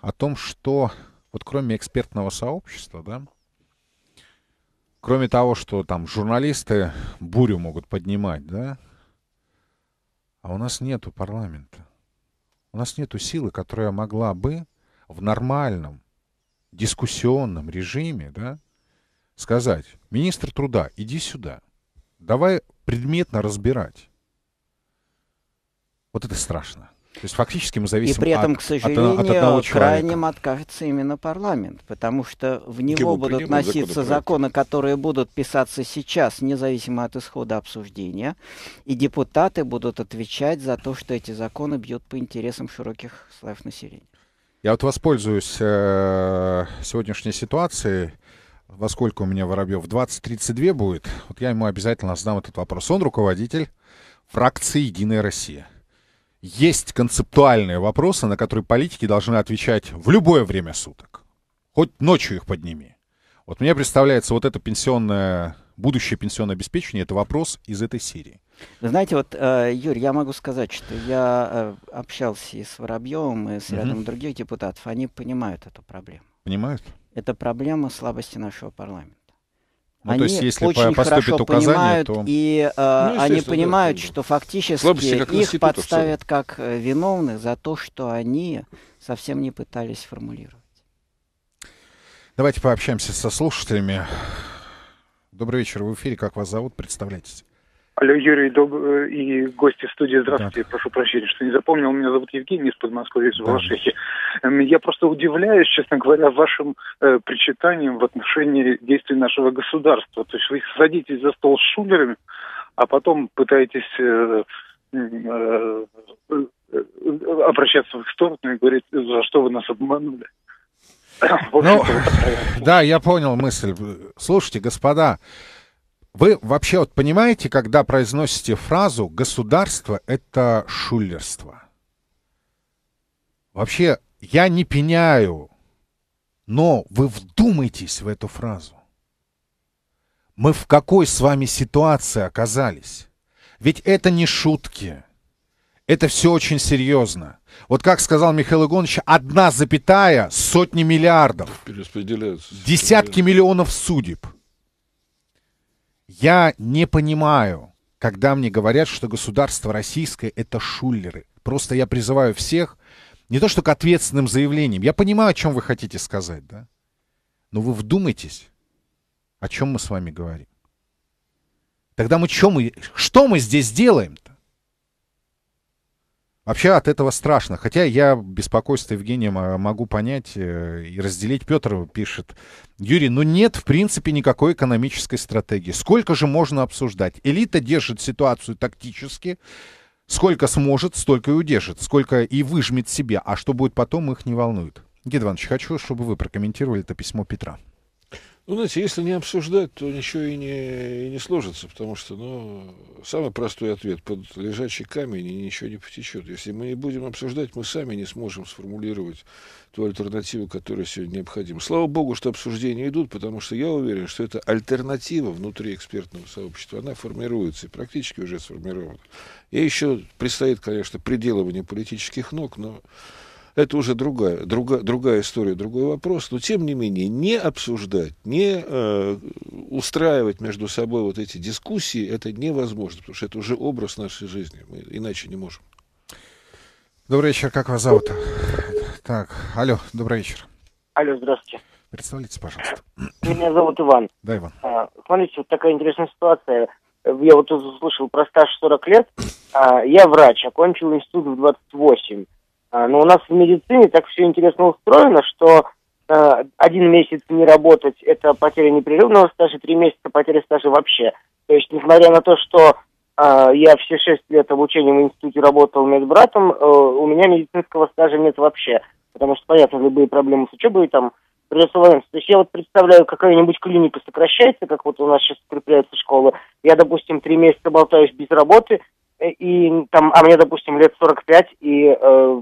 о том, что вот кроме экспертного сообщества, да, кроме того, что там журналисты бурю могут поднимать, да, а у нас нету парламента. У нас нету силы, которая могла бы в нормальном дискуссионном режиме, да, сказать, министр труда, иди сюда, давай предметно разбирать. Вот это страшно. То есть фактически мы зависим И при этом, от, к сожалению, от, одного крайним откажется именно парламент, потому что в него Его будут носиться законы, которые будут писаться сейчас, независимо от исхода обсуждения, и депутаты будут отвечать за то, что эти законы бьют по интересам широких слоев населения. Я вот воспользуюсь э, сегодняшней ситуацией. Во сколько у меня Воробьев? 20.32 будет. Вот я ему обязательно задам этот вопрос. Он руководитель фракции «Единая Россия» есть концептуальные вопросы, на которые политики должны отвечать в любое время суток. Хоть ночью их подними. Вот мне представляется, вот это пенсионное, будущее пенсионное обеспечение, это вопрос из этой серии. Вы знаете, вот, э, Юрий, я могу сказать, что я э, общался и с Воробьевым, и с рядом угу. других депутатов. Они понимают эту проблему. Понимают? Это проблема слабости нашего парламента. Ну, они то есть, если очень хорошо указания, понимают, то... и э, ну, они понимают, да. что фактически их подставят как э, виновных за то, что они совсем не пытались формулировать. Давайте пообщаемся со слушателями. Добрый вечер, в эфире. Как вас зовут? Представляйтесь. Алло, Юрий, доб... Э, и гости студии, здравствуйте. Так. Прошу прощения, что не запомнил. Меня зовут Евгений из Подмосковья, из Балашихи. Да. Эм, я просто удивляюсь, честно говоря, вашим э, причитанием в отношении действий нашего государства. То есть вы садитесь за стол с шулерами, а потом пытаетесь э, э, э, обращаться в их сторону и говорить, за что вы нас обманули. Ну, да, я понял мысль. Слушайте, господа, вы вообще вот понимаете, когда произносите фразу «государство – это шулерство»? Вообще, я не пеняю, но вы вдумайтесь в эту фразу. Мы в какой с вами ситуации оказались? Ведь это не шутки. Это все очень серьезно. Вот как сказал Михаил Игонович, одна запятая сотни миллиардов. Перераспределяются. Десятки миллионов судеб – я не понимаю, когда мне говорят, что государство российское – это шулеры. Просто я призываю всех не то что к ответственным заявлениям. Я понимаю, о чем вы хотите сказать, да? Но вы вдумайтесь, о чем мы с вами говорим. Тогда мы, что мы, что мы здесь делаем-то? Вообще от этого страшно. Хотя я беспокойство Евгения а, могу понять э, и разделить. Петр пишет, Юрий, ну нет, в принципе, никакой экономической стратегии. Сколько же можно обсуждать? Элита держит ситуацию тактически, сколько сможет, столько и удержит, сколько и выжмет себе, а что будет потом, их не волнует. Гид Иванович, хочу, чтобы вы прокомментировали это письмо Петра. Ну, знаете, если не обсуждать, то ничего и не, и не сложится, потому что, ну, самый простой ответ, под лежачий камень и ничего не потечет. Если мы не будем обсуждать, мы сами не сможем сформулировать ту альтернативу, которая сегодня необходима. Слава богу, что обсуждения идут, потому что я уверен, что эта альтернатива внутри экспертного сообщества, она формируется и практически уже сформирована. И еще предстоит, конечно, пределывание политических ног, но это уже другая, другая, другая история, другой вопрос. Но, тем не менее, не обсуждать, не э, устраивать между собой вот эти дискуссии, это невозможно, потому что это уже образ нашей жизни. Мы иначе не можем. Добрый вечер, как вас зовут? Так, алло, добрый вечер. Алло, здравствуйте. Представьтесь, пожалуйста. Меня зовут Иван. Да, Иван. А, смотрите, вот такая интересная ситуация. Я вот услышал про стаж 40 лет. А, я врач, окончил институт в 28. А, но у нас в медицине так все интересно устроено, что а, один месяц не работать – это потеря непрерывного стажа, три месяца – потеря стажа вообще. То есть, несмотря на то, что а, я все шесть лет обучения в институте работал медбратом, э, у меня медицинского стажа нет вообще. Потому что, понятно, любые проблемы с учебой там придется То есть я вот представляю, какая-нибудь клиника сокращается, как вот у нас сейчас скрепляется школы. Я, допустим, три месяца болтаюсь без работы, э, и там, а мне, допустим, лет 45, и э,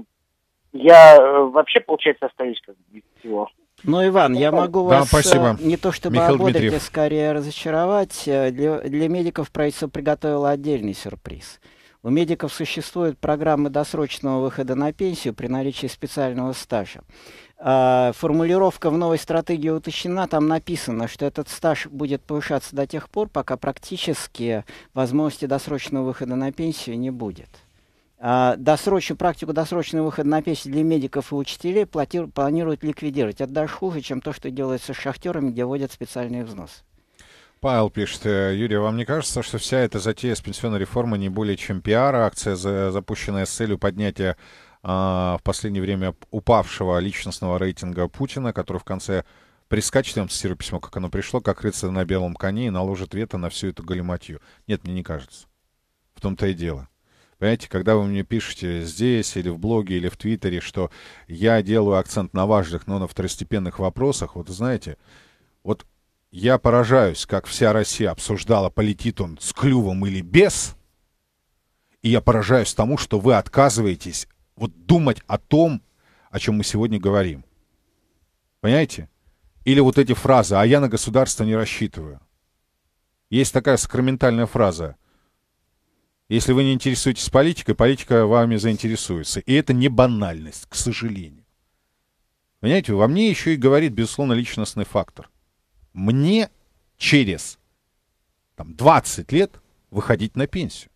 я э, вообще, получается, остаюсь как без всего. Ну, Иван, я ну, могу да, вас э, спасибо. не то чтобы ободрить, а скорее разочаровать. Э, для, для медиков правительство приготовило отдельный сюрприз. У медиков существуют программы досрочного выхода на пенсию при наличии специального стажа. А, формулировка в новой стратегии уточнена, там написано, что этот стаж будет повышаться до тех пор, пока практически возможности досрочного выхода на пенсию не будет. А, досрочную практику досрочного выхода на пенсию для медиков и учителей плати, планируют ликвидировать. Это даже хуже, чем то, что делается с шахтерами, где вводят специальный взнос. Павел пишет, э, Юрий, а вам не кажется, что вся эта затея с пенсионной реформой не более чем пиар, акция, запущенная с целью поднятия а, в последнее время упавшего личностного рейтинга Путина, который в конце прискачет, я вам цитирую письмо, как оно пришло, как рыться на белом коне и наложит вето на всю эту галиматью. Нет, мне не кажется. В том-то и дело. Понимаете, когда вы мне пишете здесь или в блоге, или в Твиттере, что я делаю акцент на важных, но на второстепенных вопросах, вот знаете, вот я поражаюсь, как вся Россия обсуждала, полетит он с клювом или без, и я поражаюсь тому, что вы отказываетесь вот думать о том, о чем мы сегодня говорим. Понимаете? Или вот эти фразы «а я на государство не рассчитываю». Есть такая сакраментальная фраза если вы не интересуетесь политикой, политика вами заинтересуется. И это не банальность, к сожалению. Понимаете, во мне еще и говорит, безусловно, личностный фактор. Мне через там, 20 лет выходить на пенсию.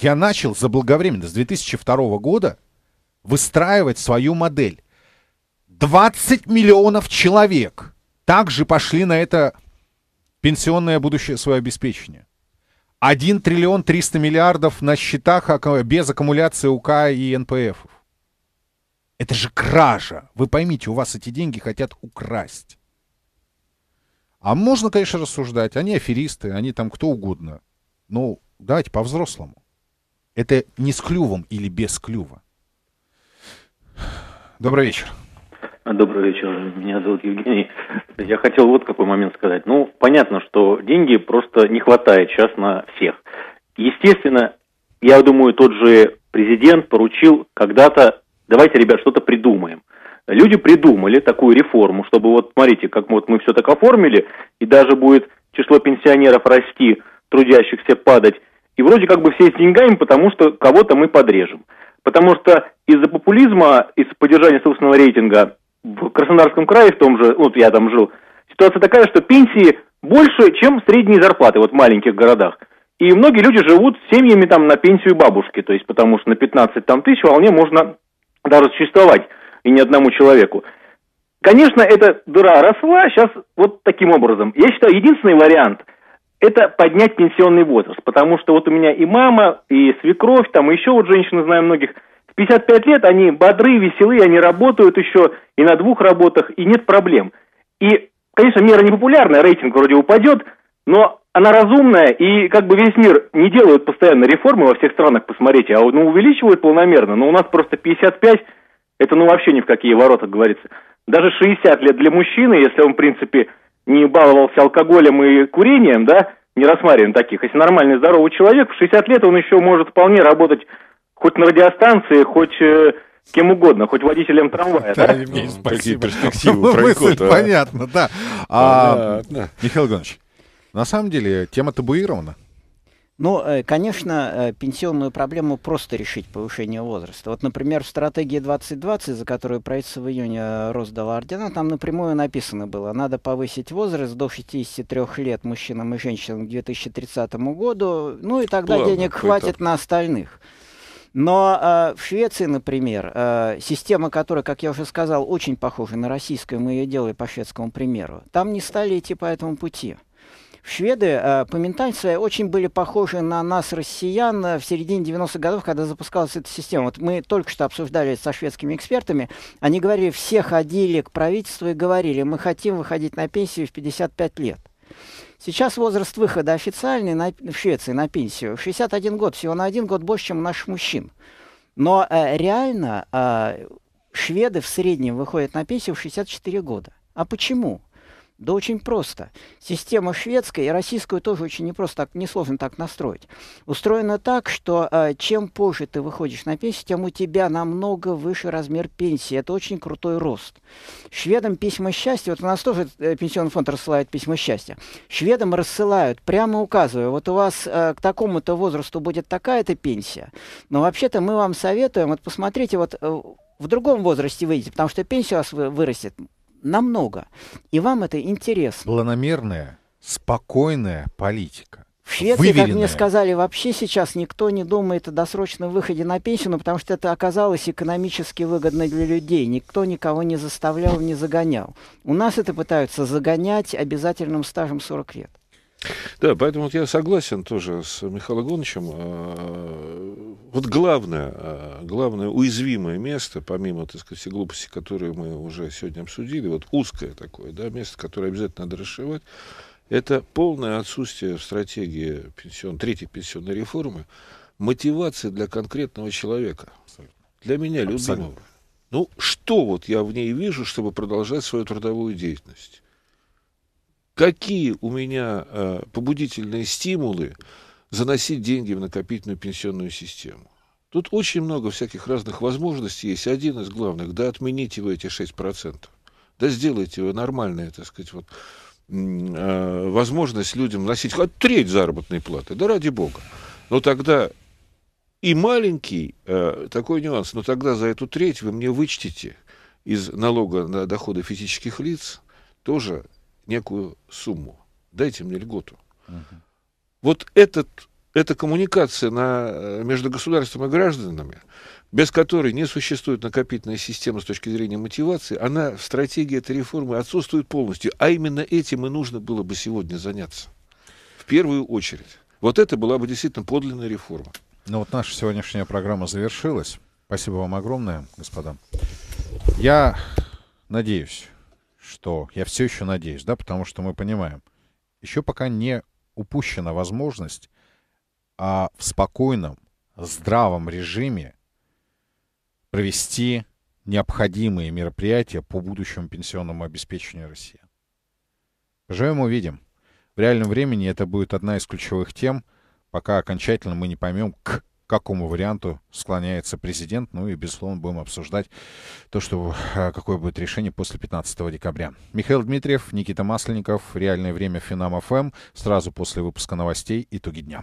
Я начал заблаговременно, с 2002 года, выстраивать свою модель. 20 миллионов человек также пошли на это пенсионное будущее свое обеспечение. 1 триллион 300 миллиардов на счетах без аккумуляции УК и НПФ. Это же кража. Вы поймите, у вас эти деньги хотят украсть. А можно, конечно, рассуждать. Они аферисты, они там кто угодно. Ну, давайте по-взрослому. Это не с клювом или без клюва. Добрый вечер. Добрый вечер, меня зовут Евгений. Я хотел вот какой момент сказать. Ну, понятно, что деньги просто не хватает сейчас на всех. Естественно, я думаю, тот же президент поручил когда-то, давайте, ребят, что-то придумаем. Люди придумали такую реформу, чтобы вот, смотрите, как вот мы все так оформили, и даже будет число пенсионеров расти, трудящихся падать, и вроде как бы все с деньгами, потому что кого-то мы подрежем. Потому что из-за популизма, из-за поддержания собственного рейтинга в Краснодарском крае, в том же, вот я там жил, ситуация такая, что пенсии больше, чем средние зарплаты вот в маленьких городах. И многие люди живут семьями там на пенсию бабушки, то есть потому что на 15 там, тысяч вполне можно даже существовать и ни одному человеку. Конечно, эта дыра росла сейчас вот таким образом. Я считаю, единственный вариант – это поднять пенсионный возраст, потому что вот у меня и мама, и свекровь, там и еще вот женщины, знаю многих – в 55 лет они бодры, веселые, они работают еще и на двух работах, и нет проблем. И, конечно, мера непопулярная, рейтинг вроде упадет, но она разумная, и как бы весь мир не делают постоянно реформы во всех странах, посмотрите, а ну, увеличивают полномерно. но у нас просто 55, это ну вообще ни в какие ворота, говорится. Даже 60 лет для мужчины, если он, в принципе, не баловался алкоголем и курением, да, не рассматриваем таких. Если нормальный, здоровый человек, в 60 лет он еще может вполне работать хоть на радиостанции, хоть э, кем угодно, хоть водителем трамвая. Да, да? Есть перспективы. Ну, мысль, а. а, понятно, да. Михаил Иванович, на самом деле тема табуирована. Ну, э, конечно, э, пенсионную проблему просто решить повышение возраста. Вот, например, в стратегии 2020, за которую правительство в июне роздало ордена, там напрямую написано было, надо повысить возраст до 63 лет мужчинам и женщинам к 2030 году, ну и тогда Плавно денег хватит на остальных. Но э, в Швеции, например, э, система которая, как я уже сказал, очень похожа на российскую, мы ее делали по шведскому примеру, там не стали идти по этому пути. Шведы э, по ментальству очень были похожи на нас, россиян, э, в середине 90-х годов, когда запускалась эта система. Вот мы только что обсуждали со шведскими экспертами. Они говорили, все ходили к правительству и говорили, мы хотим выходить на пенсию в 55 лет. Сейчас возраст выхода официальный на, в Швеции на пенсию 61 год, всего на один год больше, чем у наших мужчин. Но э, реально э, шведы в среднем выходят на пенсию в 64 года. А почему? Да очень просто. Система шведская и российскую тоже очень непросто, так, несложно так настроить. Устроена так, что э, чем позже ты выходишь на пенсию, тем у тебя намного выше размер пенсии. Это очень крутой рост. Шведам письма счастья, вот у нас тоже э, пенсионный фонд рассылает письма счастья. Шведам рассылают, прямо указывая, вот у вас э, к такому-то возрасту будет такая-то пенсия. Но вообще-то мы вам советуем, вот посмотрите, вот э, в другом возрасте выйдете, потому что пенсия у вас вырастет намного. И вам это интересно. Планомерная, спокойная политика. В Швеции, как мне сказали, вообще сейчас никто не думает о досрочном выходе на пенсию, ну, потому что это оказалось экономически выгодно для людей. Никто никого не заставлял, не загонял. У нас это пытаются загонять обязательным стажем 40 лет. Да, поэтому вот я согласен тоже с Михаилом Ивановичем. А, вот главное, а, главное уязвимое место, помимо, так сказать, глупости, которые мы уже сегодня обсудили, вот узкое такое, да, место, которое обязательно надо расшивать, это полное отсутствие в стратегии пенсион, третьей пенсионной реформы мотивации для конкретного человека. Абсолютно. Для меня, любимого. Ну, что вот я в ней вижу, чтобы продолжать свою трудовую деятельность? какие у меня э, побудительные стимулы заносить деньги в накопительную пенсионную систему. Тут очень много всяких разных возможностей есть. Один из главных, да, отмените вы эти 6%. Да сделайте вы нормальные, так сказать, вот, э, возможность людям носить хоть треть заработной платы. Да ради бога. Но тогда и маленький э, такой нюанс, но тогда за эту треть вы мне вычтите из налога на доходы физических лиц тоже некую сумму. Дайте мне льготу. Угу. Вот этот, эта коммуникация на, э, между государством и гражданами, без которой не существует накопительная система с точки зрения мотивации, она в стратегии этой реформы отсутствует полностью. А именно этим и нужно было бы сегодня заняться. В первую очередь. Вот это была бы действительно подлинная реформа. Ну вот наша сегодняшняя программа завершилась. Спасибо вам огромное, господа. Я надеюсь, что я все еще надеюсь, да, потому что мы понимаем, еще пока не упущена возможность а в спокойном, здравом режиме провести необходимые мероприятия по будущему пенсионному обеспечению России. Живем увидим. В реальном времени это будет одна из ключевых тем, пока окончательно мы не поймем, к какому варианту склоняется президент. Ну и, безусловно, будем обсуждать то, что, э, какое будет решение после 15 декабря. Михаил Дмитриев, Никита Масленников. Реальное время Финам ФМ. Эм. Сразу после выпуска новостей «Итоги дня».